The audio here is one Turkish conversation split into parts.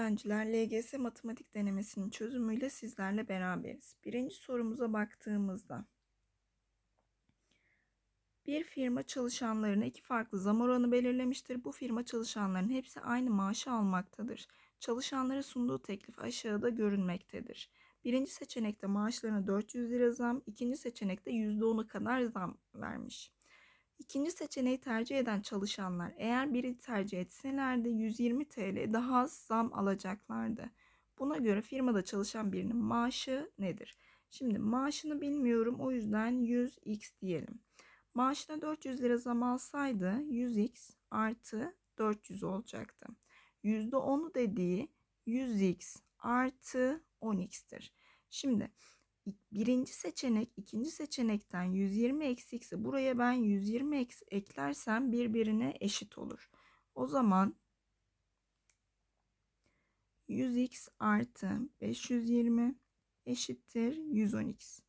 öğrenciler LGS matematik denemesinin çözümüyle sizlerle beraberiz. Birinci sorumuza baktığımızda bir firma çalışanlarına iki farklı zam oranı belirlemiştir. Bu firma çalışanların hepsi aynı maaşı almaktadır. Çalışanlara sunduğu teklif aşağıda görünmektedir. Birinci seçenekte maaşlarına 400 lira zam, ikinci seçenekte %10'u kadar zam vermiş. İkinci seçeneği tercih eden çalışanlar eğer biri tercih etselerdi 120 TL daha az zam alacaklardı. Buna göre firmada çalışan birinin maaşı nedir? Şimdi maaşını bilmiyorum o yüzden 100x diyelim. Maaşına 400 lira zam alsaydı 100x artı 400 olacaktı. %10'u dediği 100x artı 10x'tir. Şimdi birinci seçenek ikinci seçenekten 120 eksikse buraya ben 120 eklersem birbirine eşit olur. O zaman 100x artı 520 eşittir 110x.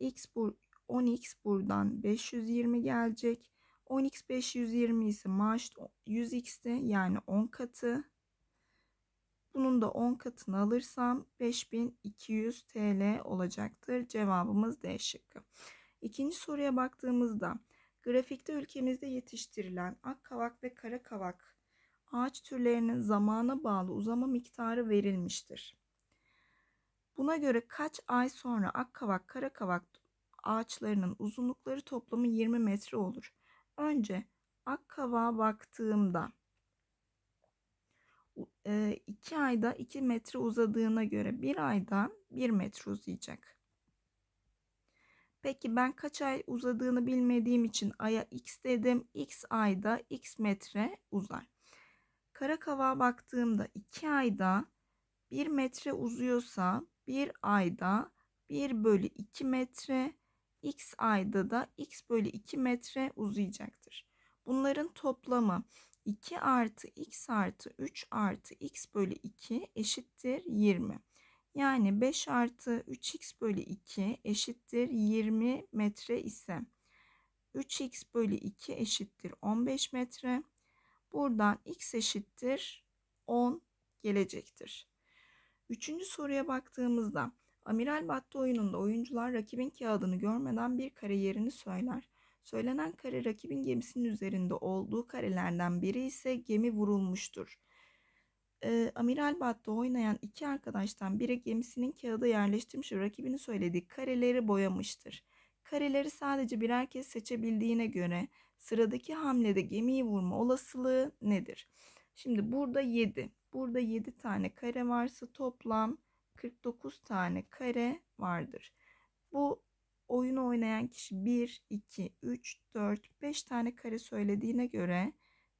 x bu 10x buradan 520 gelecek. 10x 520 ise maaş 100x'te yani 10 katı bunun da 10 katını alırsam 5200 TL olacaktır. Cevabımız D şıkkı. İkinci soruya baktığımızda grafikte ülkemizde yetiştirilen akkavak ve karakavak ağaç türlerinin zamana bağlı uzama miktarı verilmiştir. Buna göre kaç ay sonra akkavak, karakavak ağaçlarının uzunlukları toplamı 20 metre olur. Önce akkavağa baktığımda 2 ayda 2 metre uzadığına göre bir ayda 1 metre uzayacak. Peki ben kaç ay uzadığını bilmediğim için aya x dedim. x ayda x metre uzar. Kara kavağa baktığımda 2 ayda 1 metre uzuyorsa 1 ayda 1 bölü 2 metre x ayda da x bölü 2 metre uzayacaktır. Bunların toplamı 2 artı x artı 3 artı x bölü 2 eşittir 20. Yani 5 artı 3x bölü 2 eşittir 20 metre ise 3x bölü 2 eşittir 15 metre. Buradan x eşittir 10 gelecektir. Üçüncü soruya baktığımızda Amiral Battı oyununda oyuncular rakibin kağıdını görmeden bir kare yerini söyler. Söylenen kare rakibin gemisinin üzerinde olduğu karelerden biri ise gemi vurulmuştur. E, Amiral Batt'ta oynayan iki arkadaştan biri gemisinin kağıda yerleştirmiş ve rakibinin söylediği kareleri boyamıştır. Kareleri sadece birer kez seçebildiğine göre sıradaki hamlede gemiyi vurma olasılığı nedir? Şimdi burada 7. Burada 7 tane kare varsa toplam 49 tane kare vardır. Bu oyunu oynayan kişi 1, 2, 3, 4, 5 tane kare söylediğine göre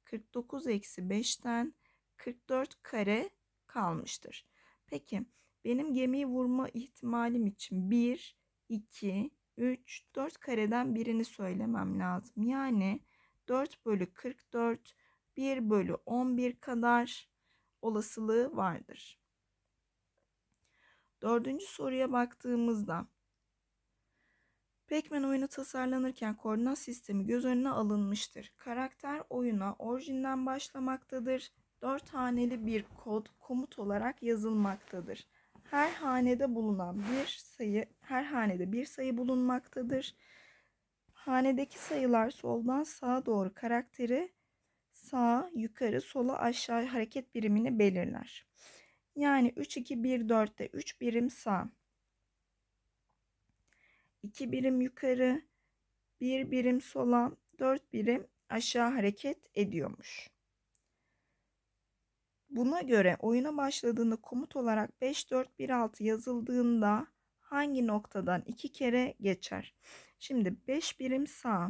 49 eksi 5'ten 44 kare kalmıştır. Peki benim gemiyi vurma ihtimalim için 1, 2, 3, 4 kareden birini söylemem lazım. Yani 4 bölü 44, 1 bölü 11 kadar olasılığı vardır. Dördüncü soruya baktığımızda Pac-Man oyunu tasarlanırken koordinat sistemi göz önüne alınmıştır. Karakter oyuna orijinden başlamaktadır. Dört haneli bir kod komut olarak yazılmaktadır. Her hanede bulunan bir sayı, her hanede bir sayı bulunmaktadır. Hanedeki sayılar soldan sağa doğru karakteri sağa yukarı sola aşağı hareket birimini belirler. Yani 3 2 1 4'te 3 birim sağ, 2 birim yukarı, 1 birim sola, 4 birim aşağı hareket ediyormuş. Buna göre oyuna başladığında komut olarak 5 4 1 6 yazıldığında hangi noktadan 2 kere geçer? Şimdi 5 birim sağ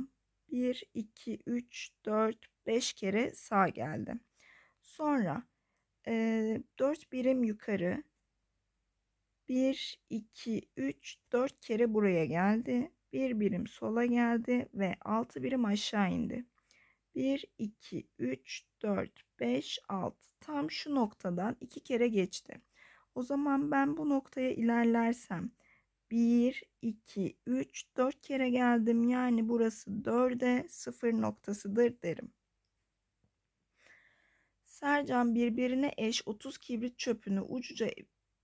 1 2 3 4 5 kere sağ geldi. Sonra e, 4 birim yukarı 1, 2, 3, 4 kere buraya geldi. bir birim sola geldi ve 6 birim aşağı indi. 1, 2, 3, 4, 5, 6. Tam şu noktadan 2 kere geçti. O zaman ben bu noktaya ilerlersem 1, 2, 3, 4 kere geldim. Yani burası 4'e 0 noktasıdır derim. Sercan birbirine eş 30 kibrit çöpünü ucuca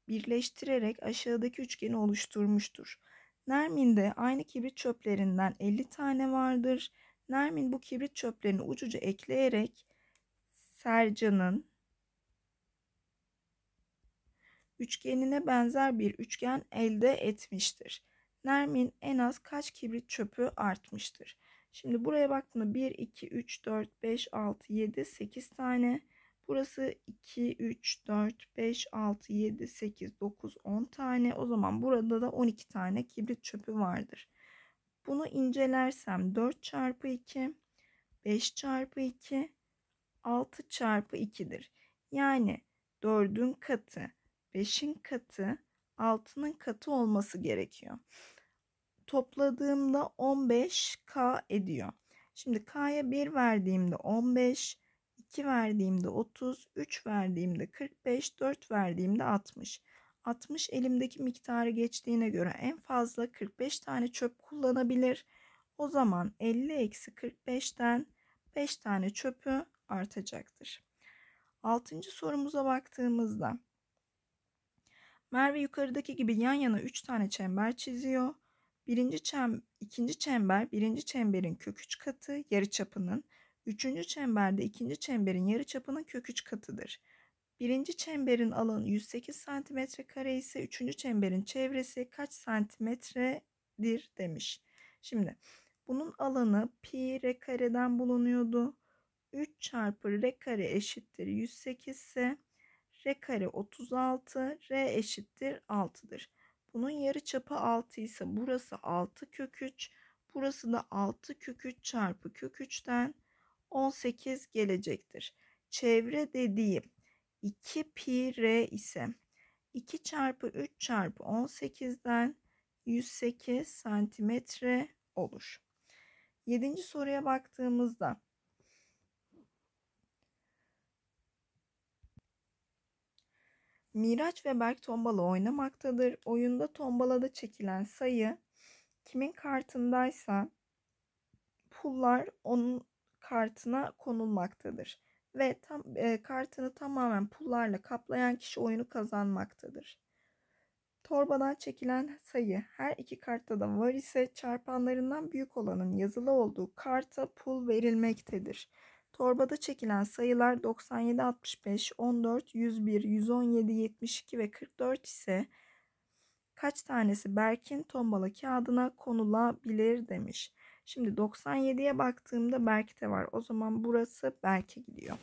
birleştirerek aşağıdaki üçgeni oluşturmuştur. Nermin'de aynı kibrit çöplerinden 50 tane vardır. Nermin bu kibrit çöplerini ucuca ekleyerek Sercan'ın üçgenine benzer bir üçgen elde etmiştir. Nermin en az kaç kibrit çöpü artmıştır? Şimdi buraya baktığımda 1, 2, 3, 4, 5, 6, 7, 8 tane. Burası 2, 3, 4, 5, 6, 7, 8, 9, 10 tane. O zaman burada da 12 tane kibrit çöpü vardır. Bunu incelersem 4 çarpı 2, 5 çarpı 2, 6 çarpı 2'dir. Yani 4'ün katı, 5'in katı, 6'nın katı olması gerekiyor. Topladığımda 15K ediyor. Şimdi K'ya 1 verdiğimde 15, 2 verdiğimde 30, 3 verdiğimde 45, 4 verdiğimde 60. 60 elimdeki miktarı geçtiğine göre en fazla 45 tane çöp kullanabilir. O zaman 50 eksi 45'ten 5 tane çöpü artacaktır. 6. sorumuza baktığımızda Merve yukarıdaki gibi yan yana 3 tane çember çiziyor. Birinci çem, ikinci çember birinci çemberin kök 3 katı yarı çapının Üçüncü çemberde ikinci çemberin yarıçapının kök üç katıdır. Birinci çemberin alanı 108 santimetre kare ise üçüncü çemberin çevresi kaç santimetredir demiş. Şimdi bunun alanı pi r kareden bulunuyordu. 3 çarpı r kare eşittir 108 ise r kare 36 r eşittir 6'dır. Bunun yarıçapı 6 ise burası 6 kök 3 burası da 6 kök 3 çarpı kök 3'ten 18 gelecektir. Çevre dediğim 2 pi r ise 2 çarpı 3 çarpı 18'den 108 santimetre olur. Yedinci soruya baktığımızda Miraç ve Berk tombala oynamaktadır. Oyunda tombalada çekilen sayı kimin kartındaysa pullar onun kartına konulmaktadır ve tam e, kartını tamamen pullarla kaplayan kişi oyunu kazanmaktadır. Torbadan çekilen sayı her iki kartta da var ise çarpanlarından büyük olanın yazılı olduğu karta pul verilmektedir. Torbada çekilen sayılar 97, 65, 14, 101, 117, 72 ve 44 ise kaç tanesi Berk'in tombala kağıdına konulabilir demiş. Şimdi 97'ye baktığımda belki de var. O zaman burası belki gidiyor.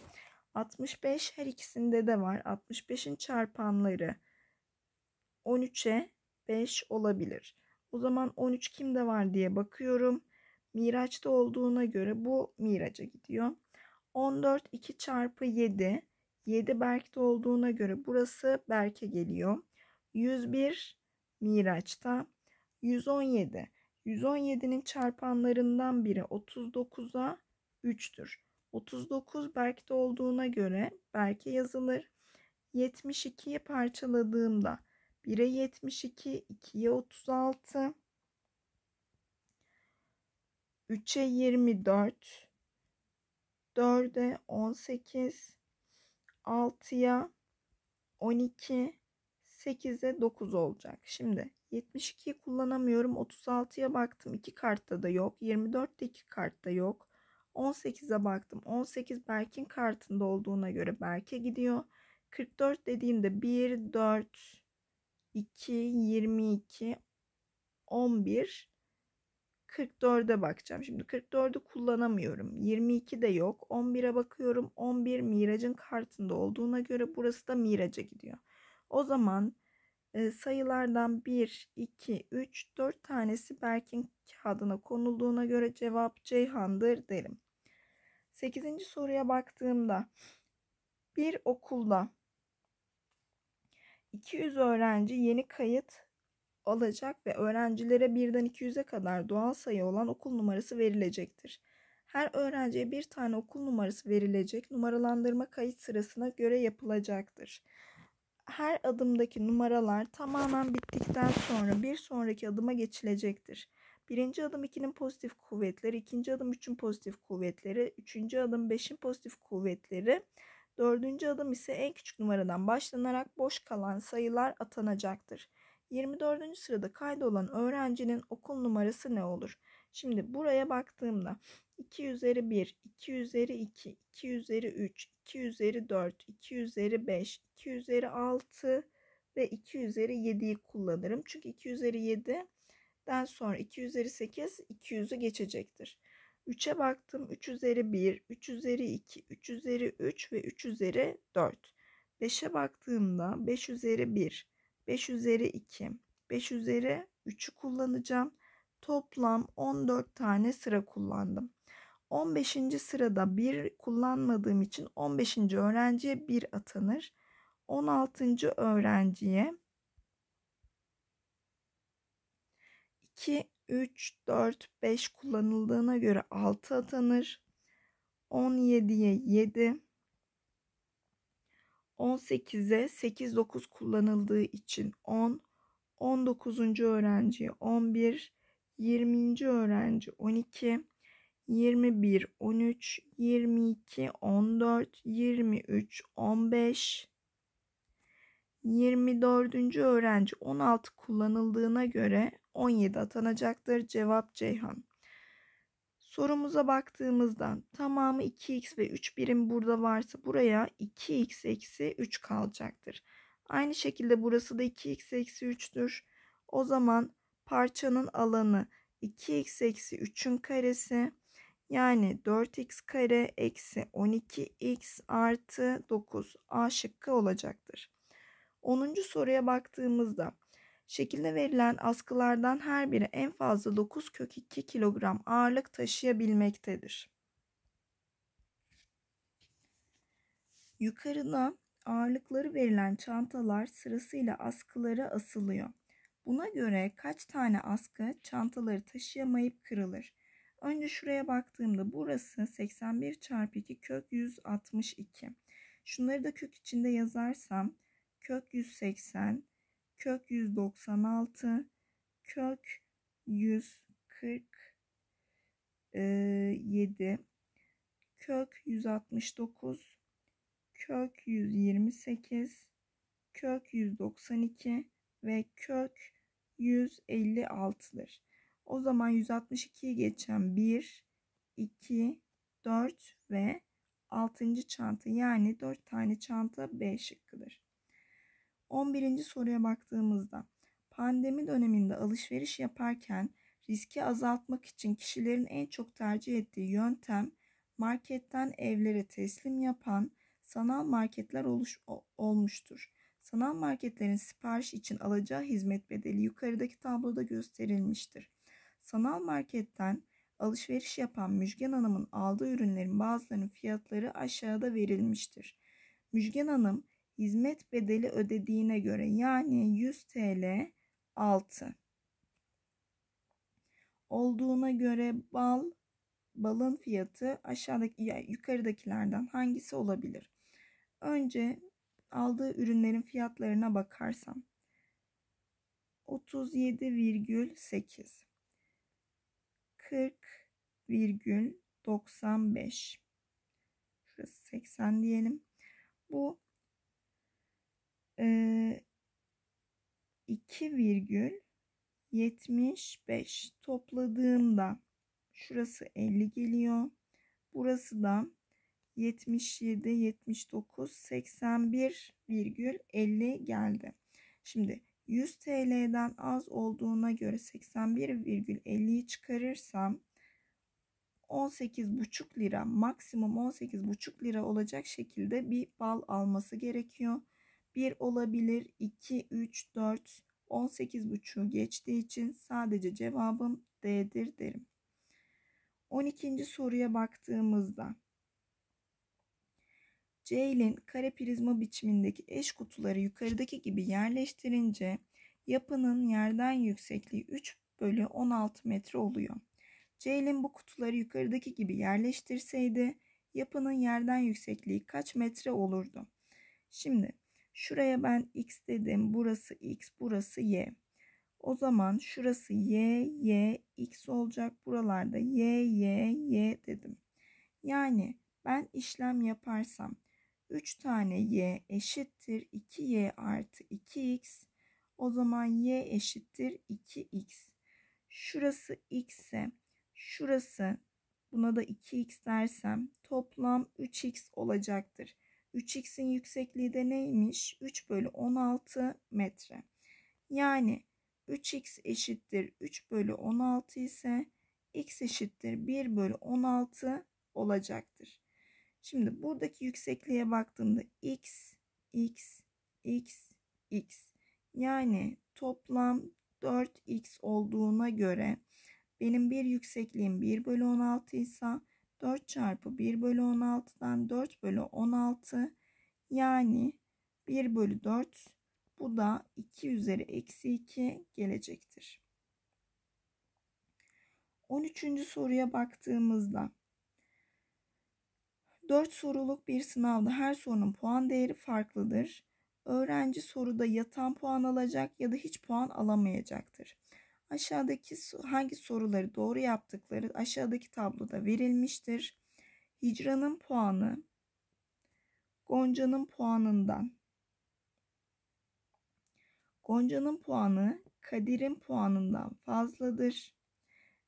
65 her ikisinde de var. 65'in çarpanları 13'e 5 olabilir. O zaman 13 kimde var diye bakıyorum. Miraç'ta olduğuna göre bu Miraç'a gidiyor. 14 2 çarpı 7. 7 Berk'te olduğuna göre burası Berk'e geliyor. 101 Miraç'ta. 117. 117'nin çarpanlarından biri 39'a 3'tür. 39 belki de olduğuna göre belki yazılır. 72'ye parçaladığımda 1'e 72, 2'ye 36, 3'e 24, 4'e 18, 6'ya 12, 8'e 9 olacak. Şimdi 72'yi kullanamıyorum. 36'ya baktım. 2 kartta da yok. 24'te 2 kartta yok. 18'e baktım. 18 Berk'in kartında olduğuna göre Berk'e gidiyor. 44 dediğimde 1, 4, 2, 22, 11, 44'e bakacağım. Şimdi 44'ü kullanamıyorum. 22 de yok. 11'e bakıyorum. 11 Miraç'ın kartında olduğuna göre burası da Miraç'a gidiyor. O zaman sayılardan 1, 2, 3, 4 tanesi Berk'in kağıdına konulduğuna göre cevap Ceyhan'dır derim. 8. soruya baktığımda bir okulda 200 öğrenci yeni kayıt alacak ve öğrencilere birden 200'e kadar doğal sayı olan okul numarası verilecektir. Her öğrenciye bir tane okul numarası verilecek, numaralandırma kayıt sırasına göre yapılacaktır her adımdaki numaralar tamamen bittikten sonra bir sonraki adıma geçilecektir. Birinci adım 2'nin pozitif kuvvetleri, ikinci adım 3'ün pozitif kuvvetleri, üçüncü adım 5'in pozitif kuvvetleri, dördüncü adım ise en küçük numaradan başlanarak boş kalan sayılar atanacaktır. 24. sırada kaydolan öğrencinin okul numarası ne olur? Şimdi buraya baktığımda 2 üzeri 1, 2 üzeri 2, 2 üzeri 3, 2 üzeri 4, 2 üzeri 5, 2 üzeri 6 ve 2 üzeri 7'yi kullanırım. Çünkü 2 üzeri 7'den sonra 2 üzeri 8 200'ü geçecektir. 3'e baktım 3 üzeri 1, 3 üzeri 2, 3 üzeri 3 ve 3 üzeri 4. 5'e baktığımda 5 üzeri 1, 5 üzeri 2, 5 üzeri 3'ü kullanacağım toplam 14 tane sıra kullandım. 15. sırada bir kullanmadığım için 15. öğrenciye bir atanır. 16. öğrenciye 2, 3, 4, 5 kullanıldığına göre 6 atanır. 17'ye 7, 18'e 8, 9 kullanıldığı için 10, 19. öğrenciye 11, 20. öğrenci 12, 21, 13, 22, 14, 23, 15, 24. öğrenci 16 kullanıldığına göre 17 atanacaktır. Cevap Ceyhan. Sorumuza baktığımızda tamamı 2x ve 3 birim burada varsa buraya 2x eksi 3 kalacaktır. Aynı şekilde burası da 2x eksi 3'tür. O zaman parçanın alanı 2x eksi 3'ün karesi yani 4x kare eksi 12x artı 9 A şıkkı olacaktır. 10. soruya baktığımızda şekilde verilen askılardan her biri en fazla 9 kök 2 kilogram ağırlık taşıyabilmektedir. Yukarıda ağırlıkları verilen çantalar sırasıyla askılara asılıyor. Buna göre kaç tane askı çantaları taşıyamayıp kırılır. Önce şuraya baktığımda burası 81 çarpı 2 kök 162. Şunları da kök içinde yazarsam kök 180, kök 196, kök 147, e, kök 169, kök 128, kök 192 ve kök 156'dır. O zaman 162'yi geçen 1, 2, 4 ve 6. çanta yani 4 tane çanta B şıkkıdır. 11. soruya baktığımızda pandemi döneminde alışveriş yaparken riski azaltmak için kişilerin en çok tercih ettiği yöntem marketten evlere teslim yapan sanal marketler oluş, olmuştur. Sanal marketlerin sipariş için alacağı hizmet bedeli yukarıdaki tabloda gösterilmiştir. Sanal marketten alışveriş yapan Müjgan Hanım'ın aldığı ürünlerin bazılarının fiyatları aşağıda verilmiştir. Müjgan Hanım hizmet bedeli ödediğine göre yani 100 TL 6 olduğuna göre bal balın fiyatı aşağıdaki yukarıdakilerden hangisi olabilir? Önce aldığı ürünlerin fiyatlarına bakarsam 37,8 40,95 Şurası 80 diyelim. Bu e, 2,75 topladığımda şurası 50 geliyor. Burası da 77, 79, 81,50 geldi. Şimdi 100 TL'den az olduğuna göre 81,50'yi çıkarırsam 18,5 lira maksimum 18,5 lira olacak şekilde bir bal alması gerekiyor. 1 olabilir 2, 3, 4, 18,5'u geçtiği için sadece cevabım D'dir derim. 12. soruya baktığımızda C'nin kare prizma biçimindeki eş kutuları yukarıdaki gibi yerleştirince yapının yerden yüksekliği 3 bölü 16 metre oluyor. C'nin bu kutuları yukarıdaki gibi yerleştirseydi yapının yerden yüksekliği kaç metre olurdu? Şimdi şuraya ben x dedim. Burası x, burası y. O zaman şurası y, y, x olacak. Buralarda y, y, y dedim. Yani ben işlem yaparsam 3 tane y eşittir 2y artı 2x. O zaman y eşittir 2x. Şurası x ise şurası buna da 2x dersem toplam 3x olacaktır. 3x'in yüksekliği de neymiş? 3 bölü 16 metre. Yani 3x eşittir 3 bölü 16 ise x eşittir 1 bölü 16 olacaktır. Şimdi buradaki yüksekliğe baktığımda x, x, x, x. Yani toplam 4x olduğuna göre benim bir yüksekliğim 1 bölü 16 ise 4 çarpı 1 bölü 16'dan 4 bölü 16 yani 1 bölü 4 bu da 2 üzeri eksi 2 gelecektir. 13. soruya baktığımızda 4 soruluk bir sınavda her sorunun puan değeri farklıdır. Öğrenci soruda yatan puan alacak ya da hiç puan alamayacaktır. Aşağıdaki hangi soruları doğru yaptıkları aşağıdaki tabloda verilmiştir. Hicranın puanı Gonca'nın puanından. Gonca'nın puanı Kadir'in puanından fazladır.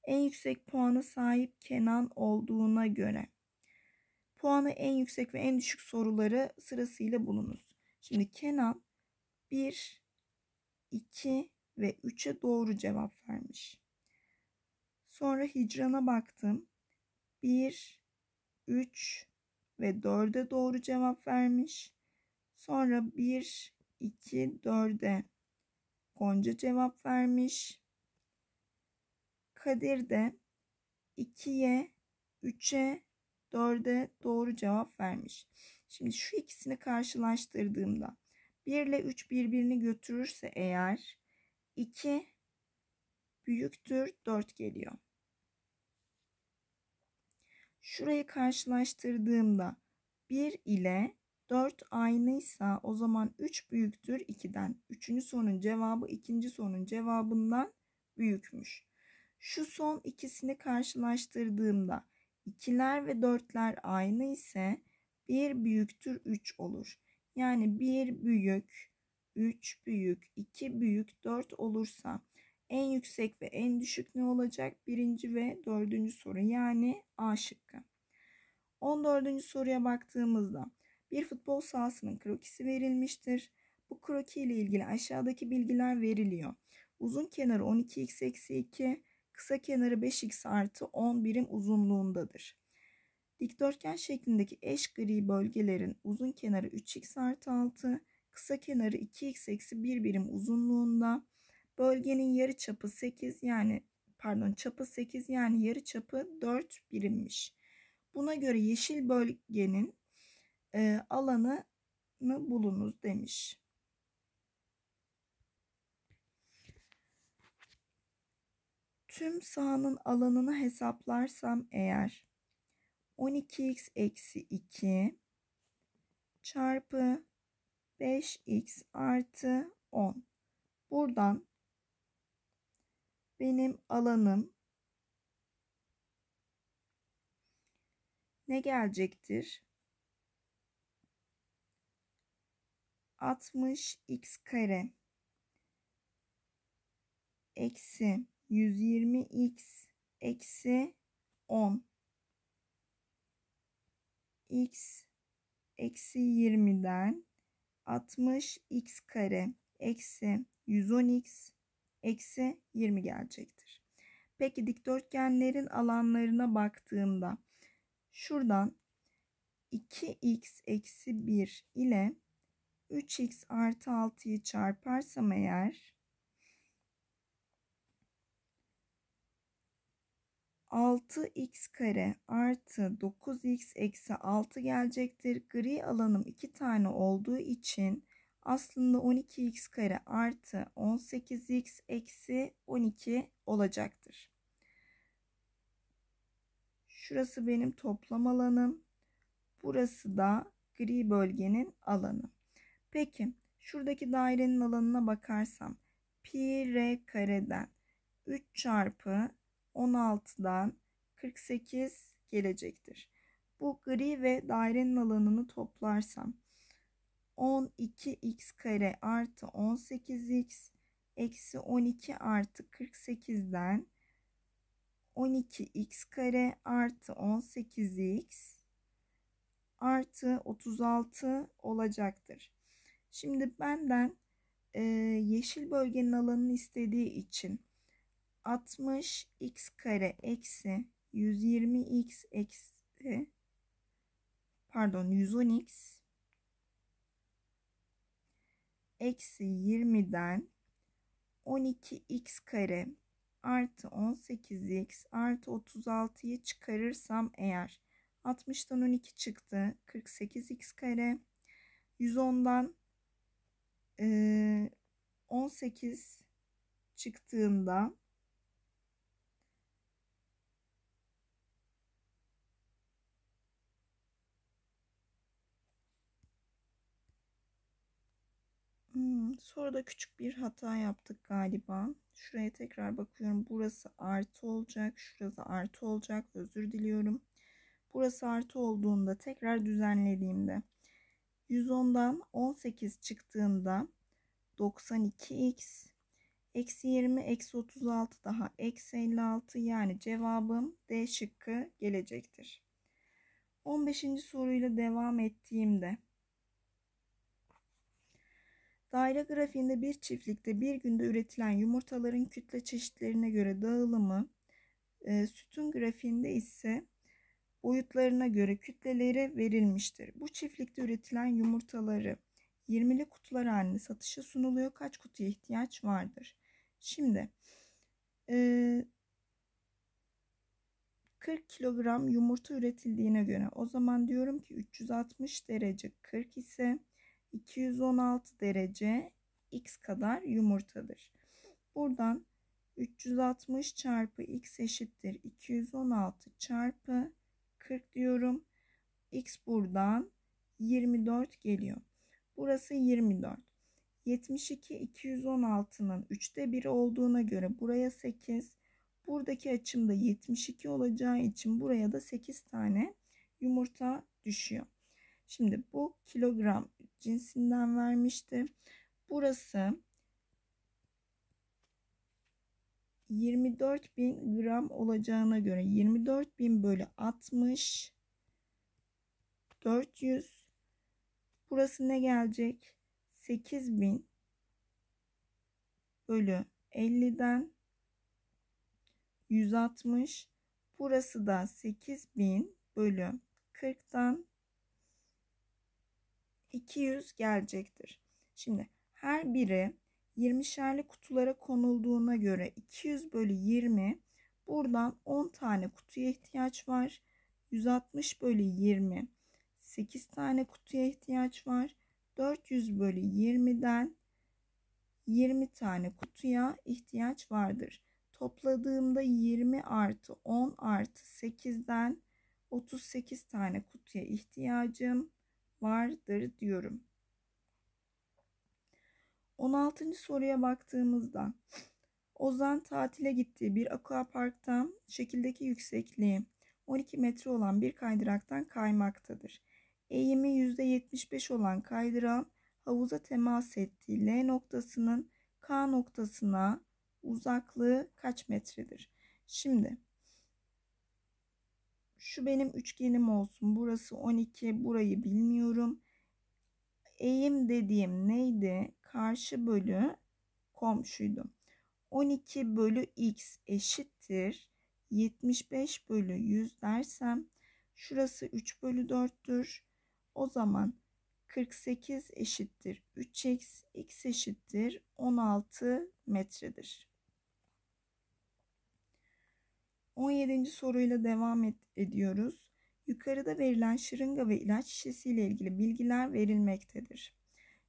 En yüksek puana sahip Kenan olduğuna göre. Puanı en yüksek ve en düşük soruları sırasıyla bulunuz. Şimdi Kenan 1, 2 ve 3'e doğru cevap vermiş. Sonra hicrana baktım. 1, 3 ve 4'e doğru cevap vermiş. Sonra 1, 2, 4'e Gonca cevap vermiş. Kadir de 2'ye, 3'e 4'e doğru cevap vermiş. Şimdi şu ikisini karşılaştırdığımda 1 ile 3 birbirini götürürse eğer 2 büyüktür 4 geliyor. Şurayı karşılaştırdığımda 1 ile 4 aynıysa o zaman 3 büyüktür 2'den. Üçüncü sorunun cevabı ikinci sorunun cevabından büyükmüş. Şu son ikisini karşılaştırdığımda ikiler ve dörtler aynı ise bir büyüktür 3 olur. Yani bir büyük, 3 büyük, 2 büyük, 4 olursa en yüksek ve en düşük ne olacak? Birinci ve dördüncü soru yani A şıkkı. 14. soruya baktığımızda bir futbol sahasının krokisi verilmiştir. Bu kroki ile ilgili aşağıdaki bilgiler veriliyor. Uzun kenarı 12x 2, kısa kenarı 5x artı 10 birim uzunluğundadır. Dikdörtgen şeklindeki eş gri bölgelerin uzun kenarı 3x artı 6, kısa kenarı 2x eksi 1 birim uzunluğunda. Bölgenin yarı çapı 8 yani pardon çapı 8 yani yarı çapı 4 birimmiş. Buna göre yeşil bölgenin e, alanı bulunuz demiş. tüm sahanın alanını hesaplarsam eğer 12x eksi 2 çarpı 5x artı 10. Buradan benim alanım ne gelecektir? 60x kare eksi 120x eksi 10 x eksi 20'den 60x kare eksi 110x eksi 20 gelecektir. Peki dikdörtgenlerin alanlarına baktığımda şuradan 2x eksi 1 ile 3x artı 6'yı çarparsam eğer 6x kare artı 9x eksi 6 gelecektir. Gri alanım 2 tane olduğu için aslında 12x kare artı 18x eksi 12 olacaktır. Şurası benim toplam alanım. Burası da gri bölgenin alanı. Peki şuradaki dairenin alanına bakarsam pi r kareden 3 çarpı 16'dan 48 gelecektir. Bu gri ve dairenin alanını toplarsam 12x kare artı 18x eksi 12 artı 48'den 12x kare artı 18x artı 36 olacaktır. Şimdi benden e, yeşil bölgenin alanını istediği için 60x kare eksi 120x eksi pardon 110x eksi 20'den 12x kare artı 18x artı 36'yı çıkarırsam eğer 60'tan 12 çıktı 48x kare 110'dan 18 çıktığında Hmm, sonra da küçük bir hata yaptık galiba. Şuraya tekrar bakıyorum. Burası artı olacak. Şurası artı olacak. Özür diliyorum. Burası artı olduğunda tekrar düzenlediğimde 110'dan 18 çıktığında 92x eksi 20 eksi 36 daha eksi 56 yani cevabım D şıkkı gelecektir. 15. soruyla devam ettiğimde Daire grafiğinde bir çiftlikte bir günde üretilen yumurtaların kütle çeşitlerine göre dağılımı, e, sütun grafiğinde ise boyutlarına göre kütlelere verilmiştir. Bu çiftlikte üretilen yumurtaları 20'li kutular halinde satışa sunuluyor. Kaç kutuya ihtiyaç vardır? Şimdi e, 40 kilogram yumurta üretildiğine göre o zaman diyorum ki 360 derece 40 ise 216 derece x kadar yumurtadır. Buradan 360 çarpı x eşittir 216 çarpı 40 diyorum. x buradan 24 geliyor. Burası 24. 72 216'nın 3'te 1 olduğuna göre buraya 8. Buradaki açımda 72 olacağı için buraya da 8 tane yumurta düşüyor. Şimdi bu kilogram cinsinden vermişti. Burası 24 bin gram olacağına göre 24 bin bölü 60 400 burası ne gelecek 8 bin bölü 50'den 160 burası da 8 bin bölü 40'dan 200 gelecektir. Şimdi her biri 20'şerli kutulara konulduğuna göre 200 bölü 20 buradan 10 tane kutuya ihtiyaç var. 160 bölü 20 8 tane kutuya ihtiyaç var. 400 bölü 20'den 20 tane kutuya ihtiyaç vardır. Topladığımda 20 artı 10 artı 8'den 38 tane kutuya ihtiyacım vardır diyorum. 16. soruya baktığımızda Ozan tatile gittiği bir aquaparkta şekildeki yüksekliği 12 metre olan bir kaydıraktan kaymaktadır. Eğimi %75 olan kaydıran havuza temas ettiği L noktasının K noktasına uzaklığı kaç metredir? Şimdi şu benim üçgenim olsun. Burası 12. Burayı bilmiyorum. Eğim dediğim neydi? Karşı bölü komşuydu. 12 bölü x eşittir. 75 bölü 100 dersem şurası 3 bölü 4'tür. O zaman 48 eşittir 3x, x eşittir 16 metredir. 17. soruyla devam et, ediyoruz. Yukarıda verilen şırınga ve ilaç şişesiyle ilgili bilgiler verilmektedir.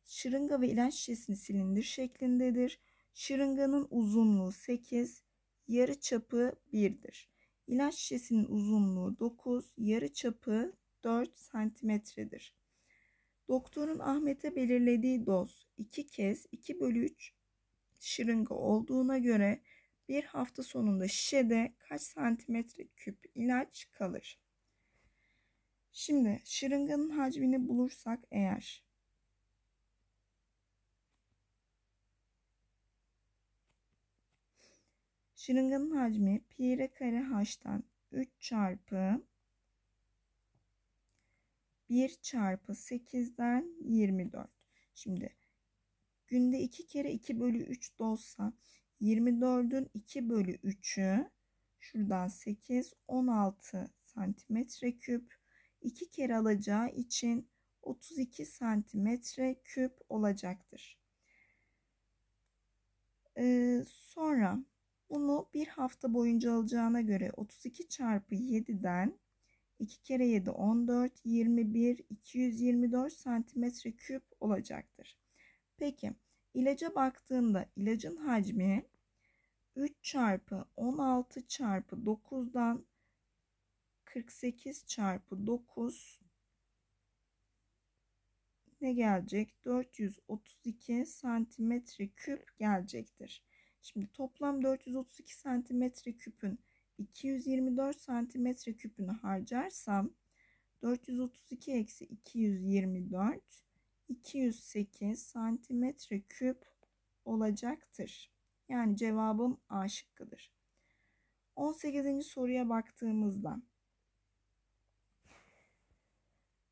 Şırınga ve ilaç şişesi silindir şeklindedir. Şırınganın uzunluğu 8, yarı çapı 1'dir. İlaç şişesinin uzunluğu 9, yarı çapı 4 santimetredir. Doktorun Ahmet'e belirlediği doz 2 kez 2 bölü 3 şırınga olduğuna göre bir hafta sonunda şişede kaç santimetre küp ilaç kalır? Şimdi şırınganın hacmini bulursak eğer şırınganın hacmi pi r kare h'tan 3 çarpı 1 çarpı 8'den 24. Şimdi günde 2 kere 2 bölü 3 dolsa 24'ün 2 bölü 3'ü şuradan 8 16 santimetre küp 2 kere alacağı için 32 santimetre küp olacaktır. Ee, sonra bunu bir hafta boyunca alacağına göre 32 çarpı 7'den 2 kere 7 14 21 224 santimetre küp olacaktır. Peki İlaca baktığımda ilacın hacmi 3 çarpı 16 çarpı 9'dan 48 çarpı 9 ne gelecek? 432 santimetre küp gelecektir. Şimdi toplam 432 santimetre küpün 224 santimetre küpünü harcarsam 432 eksi 224 208 santimetre küp olacaktır. Yani cevabım A şıkkıdır. 18. soruya baktığımızda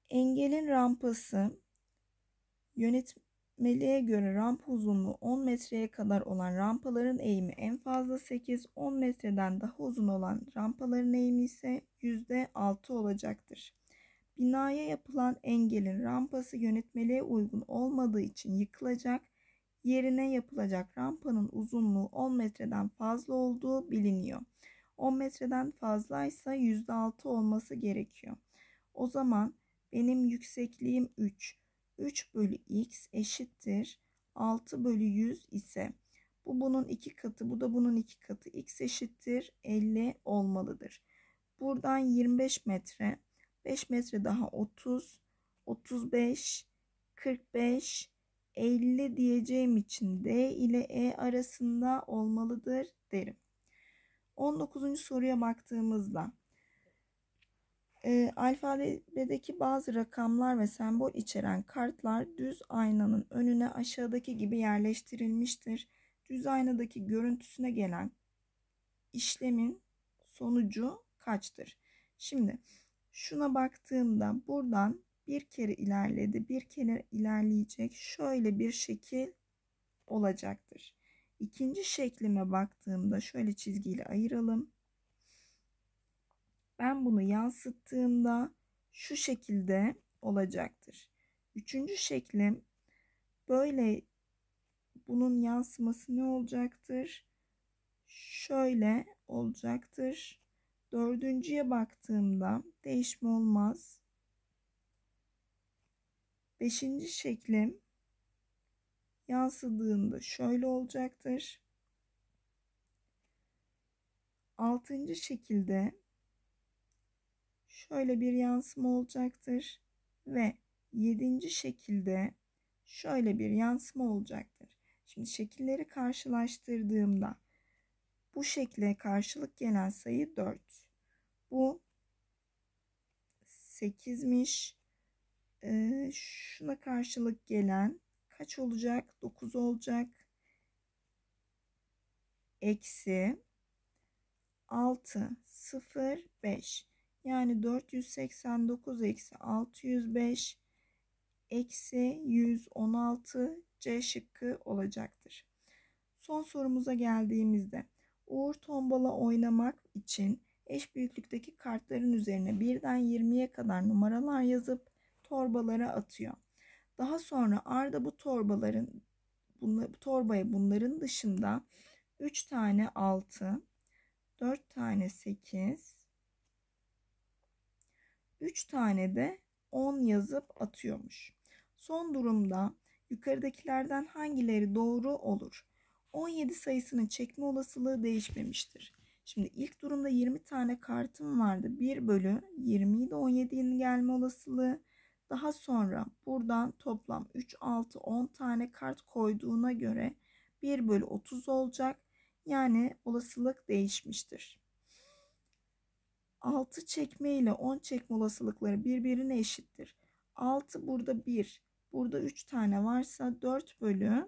engelin rampası yönetmeliğe göre ramp uzunluğu 10 metreye kadar olan rampaların eğimi en fazla 8, 10 metreden daha uzun olan rampaların eğimi ise %6 olacaktır. Binaya yapılan engelin rampası yönetmeliğe uygun olmadığı için yıkılacak, yerine yapılacak rampanın uzunluğu 10 metreden fazla olduğu biliniyor. 10 metreden fazlaysa %6 olması gerekiyor. O zaman benim yüksekliğim 3. 3 bölü x eşittir 6 bölü 100 ise bu bunun iki katı bu da bunun iki katı x eşittir 50 olmalıdır. Buradan 25 metre 5 metre daha 30, 35, 45, 50 diyeceğim için D ile E arasında olmalıdır derim. 19. soruya baktığımızda e, alfabedeki bazı rakamlar ve sembol içeren kartlar düz aynanın önüne aşağıdaki gibi yerleştirilmiştir. Düz aynadaki görüntüsüne gelen işlemin sonucu kaçtır? Şimdi şuna baktığımda buradan bir kere ilerledi, bir kere ilerleyecek şöyle bir şekil olacaktır. İkinci şeklime baktığımda şöyle çizgiyle ayıralım. Ben bunu yansıttığımda şu şekilde olacaktır. Üçüncü şeklim böyle bunun yansıması ne olacaktır? Şöyle olacaktır. Dördüncüye baktığımda değişme olmaz. Beşinci şeklim yansıdığında şöyle olacaktır. Altıncı şekilde şöyle bir yansıma olacaktır ve yedinci şekilde şöyle bir yansıma olacaktır. Şimdi şekilleri karşılaştırdığımda bu şekle karşılık gelen sayı 4. Bu 8'miş. Ee, şuna karşılık gelen kaç olacak? 9 olacak. Eksi 6, 0, 5. Yani 489 eksi 605 eksi 116 C şıkkı olacaktır. Son sorumuza geldiğimizde Uğur tombala oynamak için eş büyüklükteki kartların üzerine birden 20'ye kadar numaralar yazıp torbalara atıyor. Daha sonra Arda bu torbaların bu torbaya bunların dışında 3 tane 6, 4 tane 8, 3 tane de 10 yazıp atıyormuş. Son durumda yukarıdakilerden hangileri doğru olur? 17 sayısının çekme olasılığı değişmemiştir. Şimdi ilk durumda 20 tane kartım vardı. 1 bölü 27 17'nin gelme olasılığı. Daha sonra buradan toplam 3, 6, 10 tane kart koyduğuna göre 1 bölü 30 olacak. Yani olasılık değişmiştir. 6 çekme ile 10 çekme olasılıkları birbirine eşittir. 6 burada 1, burada 3 tane varsa 4 bölü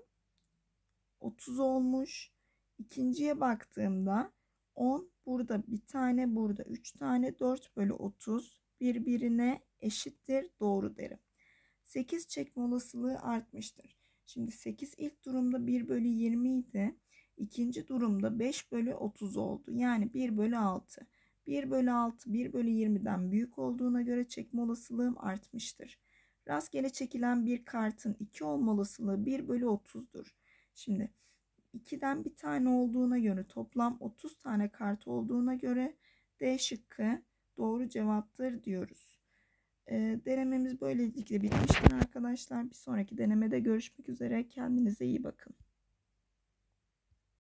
30 olmuş. İkinciye baktığımda 10 burada bir tane burada 3 tane 4 bölü 30 birbirine eşittir doğru derim. 8 çekme olasılığı artmıştır. Şimdi 8 ilk durumda 1 bölü 20 idi. İkinci durumda 5 bölü 30 oldu. Yani 1 bölü 6. 1 bölü 6 1 bölü 20'den büyük olduğuna göre çekme olasılığım artmıştır. Rastgele çekilen bir kartın 2 olma olasılığı 1 bölü 30'dur. Şimdi 2'den bir tane olduğuna göre toplam 30 tane kart olduğuna göre D şıkkı doğru cevaptır diyoruz. E, denememiz böylelikle bitmiştir arkadaşlar. Bir sonraki denemede görüşmek üzere. Kendinize iyi bakın.